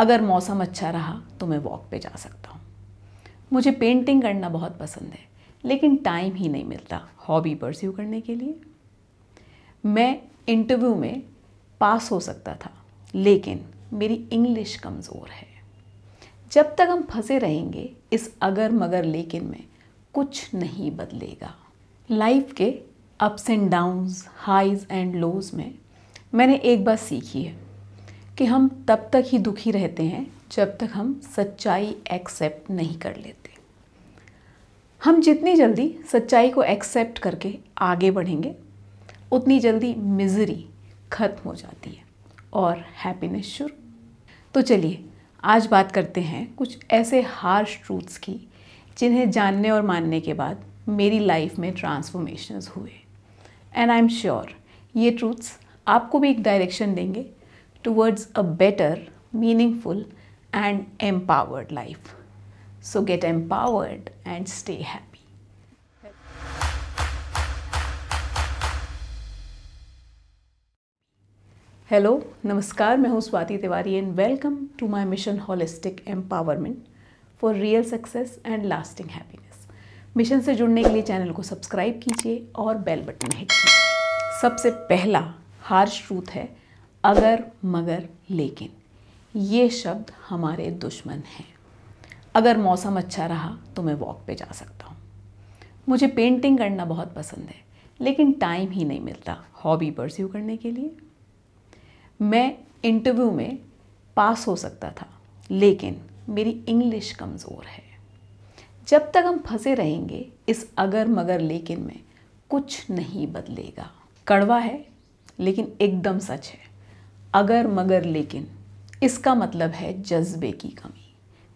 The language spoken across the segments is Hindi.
अगर मौसम अच्छा रहा तो मैं वॉक पे जा सकता हूँ मुझे पेंटिंग करना बहुत पसंद है लेकिन टाइम ही नहीं मिलता हॉबी परस्यू करने के लिए मैं इंटरव्यू में पास हो सकता था लेकिन मेरी इंग्लिश कमज़ोर है जब तक हम फंसे रहेंगे इस अगर मगर लेकिन में कुछ नहीं बदलेगा लाइफ के ups and downs highs and lows में मैंने एक बात सीखी है कि हम तब तक ही दुखी रहते हैं जब तक हम सच्चाई एक्सेप्ट नहीं कर लेते हम जितनी जल्दी सच्चाई को एक्सेप्ट करके आगे बढ़ेंगे उतनी जल्दी मिजरी ख़त्म हो जाती है और हैप्पीनेस शुरू तो चलिए आज बात करते हैं कुछ ऐसे हार्श ट्रूथ्स की जिन्हें जानने और मानने के बाद मेरी लाइफ में ट्रांसफॉर्मेशंस हुए एंड आई एम श्योर ये ट्रूथ्स आपको भी एक डायरेक्शन देंगे towards a better meaningful and empowered life so get empowered and stay happy hello नमस्कार मैं हूँ Swati Tiwari and welcome to my mission holistic empowerment for real success and lasting happiness mission से जुड़ने के लिए चैनल को सब्सक्राइब कीजिए और बेल बटन हिट कीजिए सबसे पहला हार्श ट्रूथ है अगर मगर लेकिन ये शब्द हमारे दुश्मन हैं अगर मौसम अच्छा रहा तो मैं वॉक पे जा सकता हूँ मुझे पेंटिंग करना बहुत पसंद है लेकिन टाइम ही नहीं मिलता हॉबी परस्यू करने के लिए मैं इंटरव्यू में पास हो सकता था लेकिन मेरी इंग्लिश कमज़ोर है जब तक हम फंसे रहेंगे इस अगर मगर लेकिन में कुछ नहीं बदलेगा कड़वा है लेकिन एकदम सच है अगर मगर लेकिन इसका मतलब है जज्बे की कमी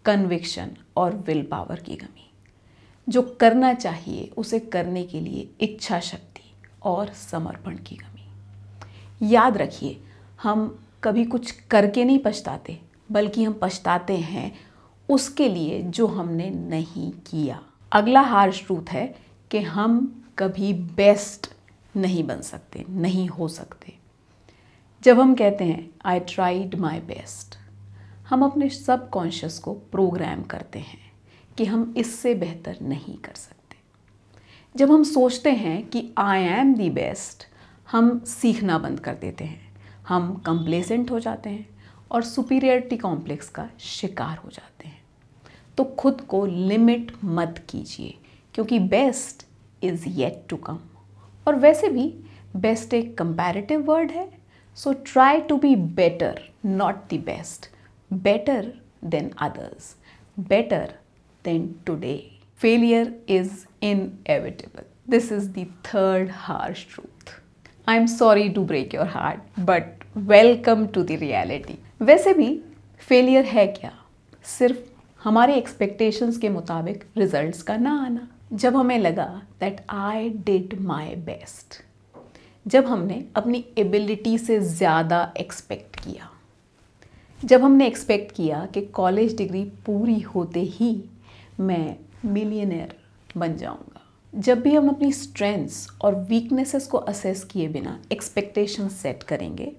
कन्विक्शन और विल पावर की कमी जो करना चाहिए उसे करने के लिए इच्छा शक्ति और समर्पण की कमी याद रखिए हम कभी कुछ करके नहीं पछताते बल्कि हम पछताते हैं उसके लिए जो हमने नहीं किया अगला हार्श ट्रूथ है कि हम कभी बेस्ट नहीं बन सकते नहीं हो सकते जब हम कहते हैं आई ट्राइड माई बेस्ट हम अपने सब कॉन्शियस को प्रोग्राम करते हैं कि हम इससे बेहतर नहीं कर सकते जब हम सोचते हैं कि आई एम दी बेस्ट हम सीखना बंद कर देते हैं हम कंप्लेसेंट हो जाते हैं और सुपीरियरिटी कॉम्प्लेक्स का शिकार हो जाते हैं तो खुद को लिमिट मत कीजिए क्योंकि best is yet to come और वैसे भी बेस्ट एक कंपैरेटिव वर्ड है so try to be better not the best better than others better than today failure is inevitable this is third harsh truth I am sorry to break your heart but welcome to the reality वैसे भी फेलियर है क्या सिर्फ हमारे एक्सपेक्टेशंस के मुताबिक रिजल्ट्स का ना आना जब हमें लगा that I did my best जब हमने अपनी एबिलिटी से ज़्यादा एक्सपेक्ट किया जब हमने एक्सपेक्ट किया कि कॉलेज डिग्री पूरी होते ही मैं मिलियनर बन जाऊँगा जब भी हम अपनी स्ट्रेंथ्स और वीकनेसेस को असेस किए बिना एक्सपेक्टेशन सेट करेंगे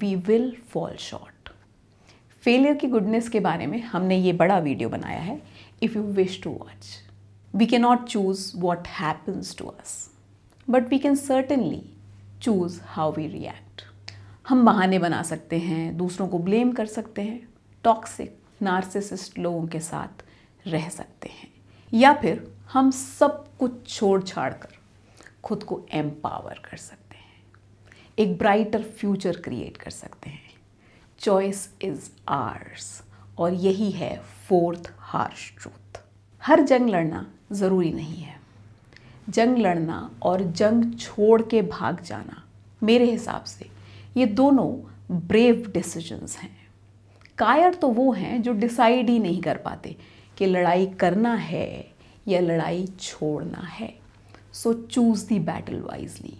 we will fall short failure की गुडनेस के बारे में हमने ये बड़ा वीडियो बनाया है if you wish to watch We cannot choose what happens to us, but we can certainly choose how we react. हम बहाने बना सकते हैं दूसरों को ब्लेम कर सकते हैं टॉक्सिक नार्सिसिस्ट लोगों के साथ रह सकते हैं या फिर हम सब कुछ छोड़ छाड़ कर खुद को एम्पावर कर सकते हैं एक ब्राइटर फ्यूचर क्रिएट कर सकते हैं चॉइस इज़ आर्स और यही है फोर्थ हार्श ट्रूथ हर जंग लड़ना ज़रूरी नहीं है जंग लड़ना और जंग छोड़ के भाग जाना मेरे हिसाब से ये दोनों ब्रेव डिसीजंस हैं कायर तो वो हैं जो डिसाइड ही नहीं कर पाते कि लड़ाई करना है या लड़ाई छोड़ना है so choose the battle wisely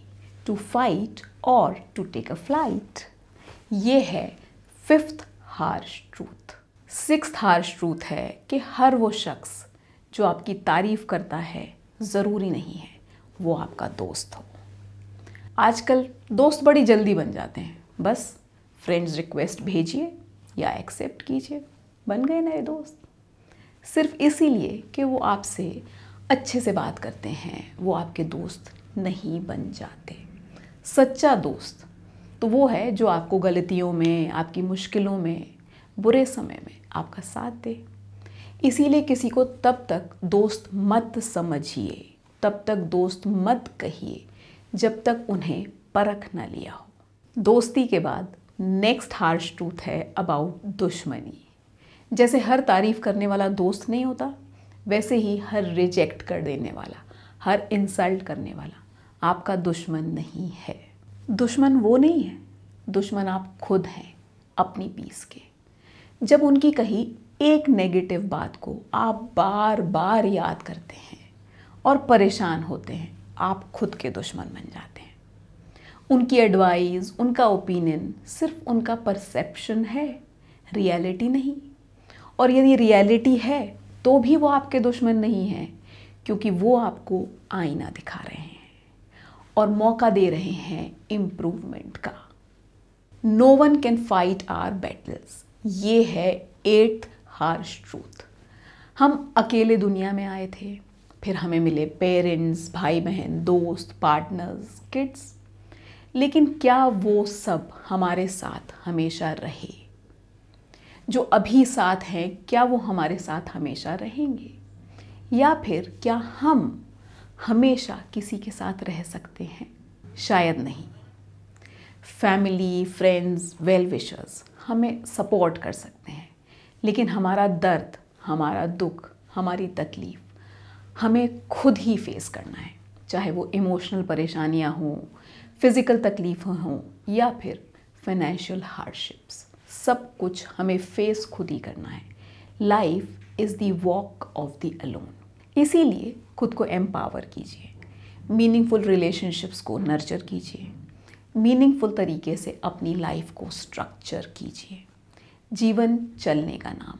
to fight और टू टेक अ फ्लाइट ये है fifth harsh truth six harsh truth है कि हर वो शख्स जो आपकी तारीफ़ करता है ज़रूरी नहीं है वो आपका दोस्त हो आजकल दोस्त बड़ी जल्दी बन जाते हैं बस फ्रेंड्स रिक्वेस्ट भेजिए या एक्सेप्ट कीजिए बन गए नए दोस्त सिर्फ इसीलिए कि वो आपसे अच्छे से बात करते हैं वो आपके दोस्त नहीं बन जाते सच्चा दोस्त तो वो है जो आपको गलतियों में आपकी मुश्किलों में बुरे समय में आपका साथ दे इसीलिए किसी को तब तक दोस्त मत समझिए तब तक दोस्त मत कहिए जब तक उन्हें परख न लिया हो दोस्ती के बाद नेक्स्ट हार्श ट्रूथ है अबाउट दुश्मनी जैसे हर तारीफ़ करने वाला दोस्त नहीं होता वैसे ही हर रिजेक्ट कर देने वाला हर इंसल्ट करने वाला आपका दुश्मन नहीं है दुश्मन वो नहीं है दुश्मन आप खुद हैं अपनी पीस के जब उनकी कही एक नेगेटिव बात को आप बार बार याद करते हैं और परेशान होते हैं आप खुद के दुश्मन बन जाते हैं उनकी एडवाइस उनका ओपिनियन सिर्फ उनका परसेप्शन है रियलिटी नहीं और यदि रियलिटी है तो भी वो आपके दुश्मन नहीं है क्योंकि वो आपको आईना दिखा रहे हैं और मौका दे रहे हैं इम्प्रूवमेंट का no one can fight our battles ये है एट्थ हार्श ट्रूथ हम अकेले दुनिया में आए थे फिर हमें मिले पेरेंट्स भाई बहन दोस्त पार्टनर्स किड्स लेकिन क्या वो सब हमारे साथ हमेशा रहे जो अभी साथ हैं क्या वो हमारे साथ हमेशा रहेंगे या फिर क्या हम हमेशा किसी के साथ रह सकते हैं शायद नहीं फैमिली फ्रेंड्स वेल विशर्स हमें सपोर्ट कर सकते हैं लेकिन हमारा दर्द हमारा दुख हमारी तकलीफ़ हमें खुद ही फेस करना है चाहे वो इमोशनल परेशानियाँ हों फिज़िकल तकलीफ़ हों या फिर फाइनेंशियल हार्डशिप्स सब कुछ हमें फेस खुद ही करना है life is the walk of the alone इसीलिए खुद को एम्पावर कीजिए मीनिंगफुल रिलेशनशिप्स को नर्चर कीजिए मीनिंगफुल तरीके से अपनी लाइफ को स्ट्रक्चर कीजिए जीवन चलने का नाम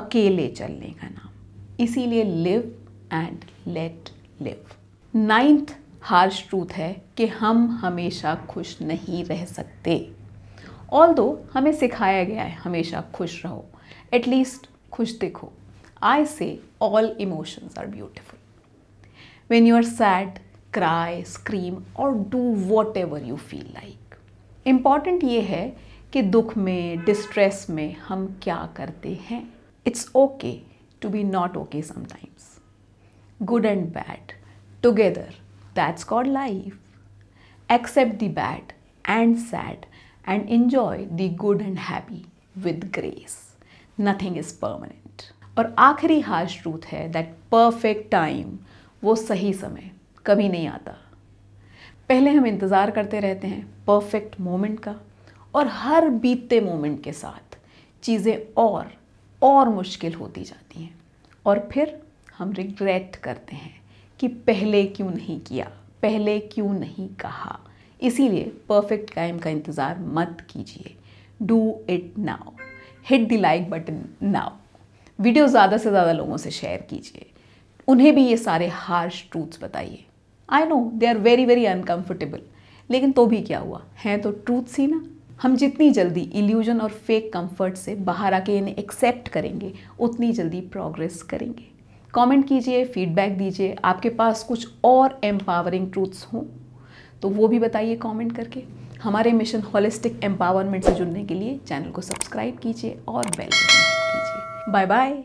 अकेले चलने का नाम इसीलिए live and let live ninth harsh truth है कि हम हमेशा खुश नहीं रह सकते ऑल दो हमें सिखाया गया है हमेशा खुश रहो एटलीस्ट खुश दिखो I say all emotions are beautiful when you are sad cry scream और do whatever you feel like important ये है कि दुख में डिस्ट्रेस में हम क्या करते हैं it's okay to be not okay sometimes good and bad together that's called life accept the bad and sad and enjoy the good and happy with grace nothing is permanent और आखिरी हार्श ट्रूथ है दैट परफेक्ट टाइम वो सही समय कभी नहीं आता पहले हम इंतज़ार करते रहते हैं परफेक्ट मोमेंट का और हर बीतते मोमेंट के साथ चीज़ें और और मुश्किल होती जाती हैं और फिर हम रिग्रेट करते हैं कि पहले क्यों नहीं किया पहले क्यों नहीं कहा इसीलिए परफेक्ट टाइम का इंतज़ार मत कीजिए do it now hit the like button now video ज़्यादा से ज़्यादा लोगों से शेयर कीजिए उन्हें भी ये सारे हार्श ट्रूथ्स बताइए I know they are very very uncomfortable लेकिन तो भी क्या हुआ हैं तो ट्रूथ्स ही ना हम जितनी जल्दी इल्यूजन और फेक कंफर्ट से बाहर आके इन्हें एक्सेप्ट करेंगे उतनी जल्दी प्रोग्रेस करेंगे कमेंट कीजिए फीडबैक दीजिए आपके पास कुछ और एम्पावरिंग ट्रूथ्स हों तो वो भी बताइए कमेंट करके हमारे मिशन होलिस्टिक एम्पावरमेंट से जुड़ने के लिए चैनल को सब्सक्राइब कीजिए और बेल कीजिए bye bye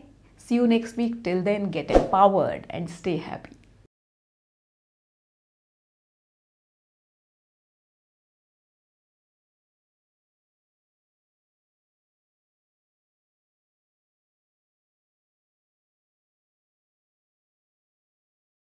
see you next week till then get empowered and stay happy